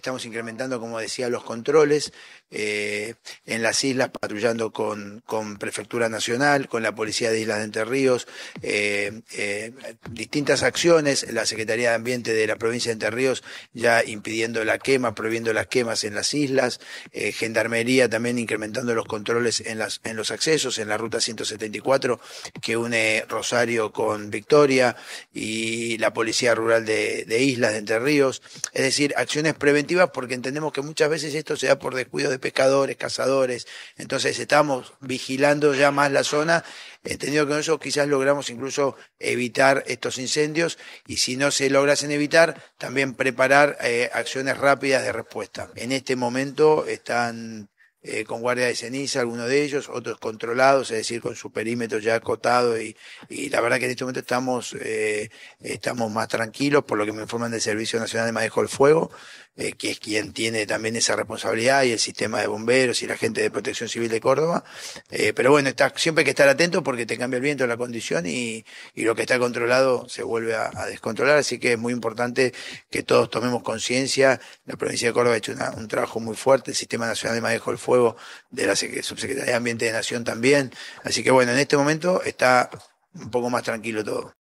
Estamos incrementando, como decía, los controles eh, en las islas, patrullando con, Prefectura Nacional, con la Policía de Islas de Entre Ríos, eh, eh, distintas acciones, la Secretaría de Ambiente de la provincia de Entre Ríos ya impidiendo la quema, prohibiendo las quemas en las islas, Gendarmería también incrementando los controles en, los accesos, en la Ruta 174 que une Rosario con Victoria y la Policía Rural de, de Islas de Entre Ríos, es decir, acciones preventivas porque entendemos que muchas veces esto se da por descuido de pescadores, cazadores, entonces estamos vigilando ya más la zona, entendido que eso quizás logramos incluso evitar estos incendios y si no se lograsen evitar, también preparar eh, acciones rápidas de respuesta. En este momento están eh, con guardia de ceniza, algunos de ellos, otros controlados, es decir, con su perímetro ya acotado y, la verdad que en este momento estamos, eh, estamos más tranquilos por lo que me informan del Servicio Nacional de Manejo del Fuego, eh, que es quien tiene también esa responsabilidad y el sistema de bomberos y la gente de protección civil de Córdoba. pero bueno, está, siempre hay que estar atento porque te cambia el viento, la condición y, lo que está controlado se vuelve a, descontrolar, así que es muy importante que todos tomemos conciencia. La provincia de Córdoba ha hecho un trabajo muy fuerte, el Sistema Nacional de Manejo del Fuego juego de la Subsecretaría de Ambiente de Nación también. Así que bueno, en este momento está un poco más tranquilo todo.